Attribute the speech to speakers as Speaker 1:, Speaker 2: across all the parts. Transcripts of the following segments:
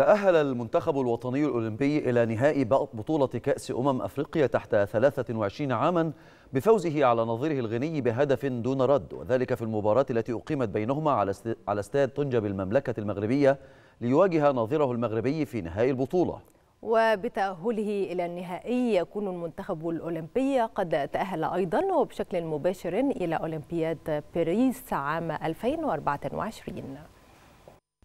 Speaker 1: تأهل المنتخب الوطني الأولمبي إلى نهائي بطولة كأس أمم أفريقيا تحت 23 عاما بفوزه على نظيره الغني بهدف دون رد وذلك في المباراة التي أقيمت بينهما على على استاد طنجة بالمملكة المغربية ليواجه نظيره المغربي في نهائي البطولة
Speaker 2: وبتأهله إلى النهائي يكون المنتخب الأولمبي قد تأهل أيضا وبشكل مباشر إلى أولمبياد باريس عام 2024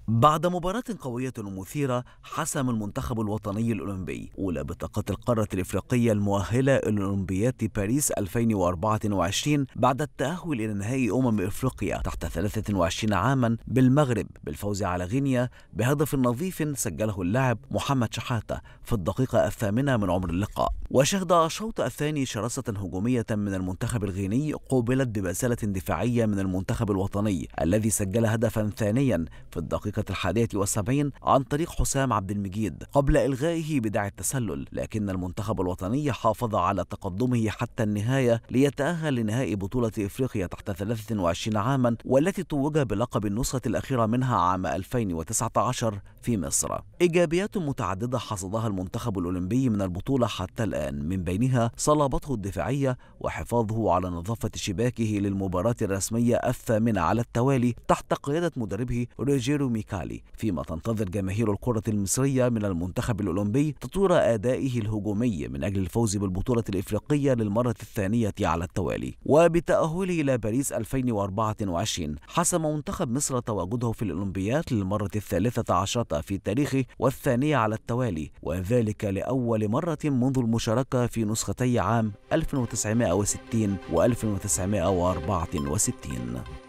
Speaker 3: بعد مباراة قوية ومثيرة حسم المنتخب الوطني الأولمبي أولى بطاقة القارة الإفريقية المؤهلة إلى أولمبياد باريس 2024 بعد التأهل إلى نهائي أمم إفريقيا تحت 23 عاما بالمغرب بالفوز على غينيا بهدف نظيف سجله اللاعب محمد شحاتة في الدقيقة الثامنة من عمر اللقاء وشهد الشوط الثاني شراسة هجومية من المنتخب الغيني قوبلت ببسالة دفاعية من المنتخب الوطني الذي سجل هدفا ثانيا في الدقيقة دقيقة الحادية والسبعين عن طريق حسام عبد المجيد قبل إلغائه بداعي التسلل لكن المنتخب الوطني حافظ على تقدمه حتى النهاية ليتأهل لنهائي بطولة إفريقيا تحت 23 عاما والتي توج بلقب النسخة الأخيرة منها عام 2019 في مصر إيجابيات متعددة حصدها المنتخب الأولمبي من البطولة حتى الآن من بينها صلابته الدفاعية وحفاظه على نظافة شباكه للمباراة الرسمية الثامنة على التوالي تحت قيادة مدربه روجيرو ميكي كالي فيما تنتظر جماهير الكرة المصرية من المنتخب الأولمبي تطوير أدائه الهجومي من أجل الفوز بالبطولة الإفريقية للمرة الثانية على التوالي وبتأهله إلى باريس 2024 حسم منتخب مصر تواجده في الأولمبيات للمرة الثالثة عشرة في تاريخه والثانية على التوالي وذلك لأول مرة منذ المشاركة في نسختي عام 1960 و 1964